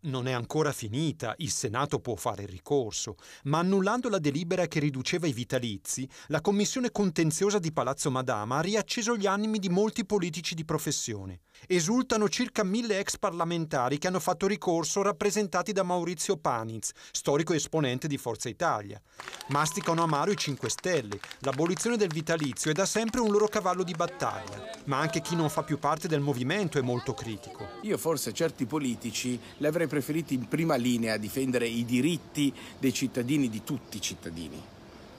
Non è ancora finita, il Senato può fare ricorso, ma annullando la delibera che riduceva i vitalizi, la commissione contenziosa di Palazzo Madama ha riacceso gli animi di molti politici di professione. Esultano circa mille ex parlamentari che hanno fatto ricorso rappresentati da Maurizio Paniz, storico esponente di Forza Italia. Masticano amaro i 5 Stelle, l'abolizione del vitalizio è da sempre un loro cavallo di battaglia, ma anche chi non fa più parte del movimento è molto critico. Io forse certi politici le avrei sarei preferito in prima linea a difendere i diritti dei cittadini, di tutti i cittadini,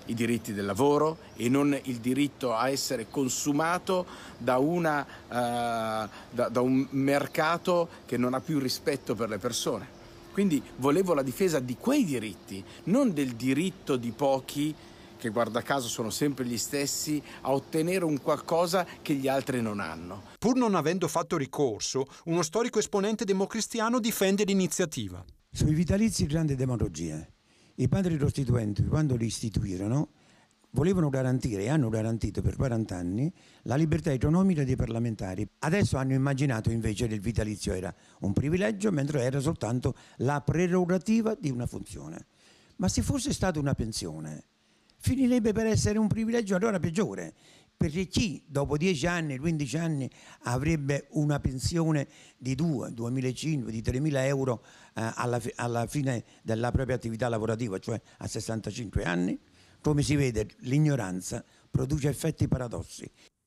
i diritti del lavoro e non il diritto a essere consumato da, una, uh, da, da un mercato che non ha più rispetto per le persone. Quindi volevo la difesa di quei diritti, non del diritto di pochi che guarda caso sono sempre gli stessi, a ottenere un qualcosa che gli altri non hanno. Pur non avendo fatto ricorso, uno storico esponente democristiano difende l'iniziativa. Sui vitalizi grande demagogia. I padri costituenti, quando li istituirono, volevano garantire e hanno garantito per 40 anni la libertà economica dei parlamentari. Adesso hanno immaginato invece che il vitalizio era un privilegio, mentre era soltanto la prerogativa di una funzione. Ma se fosse stata una pensione, finirebbe per essere un privilegio allora peggiore, perché chi dopo 10 anni, 15 anni avrebbe una pensione di 2, 2.500, di 3.000 euro eh, alla, alla, fine della propria attività lavorativa, cioè a 65 anni? Come si vede l'ignoranza produce effetti paradossi.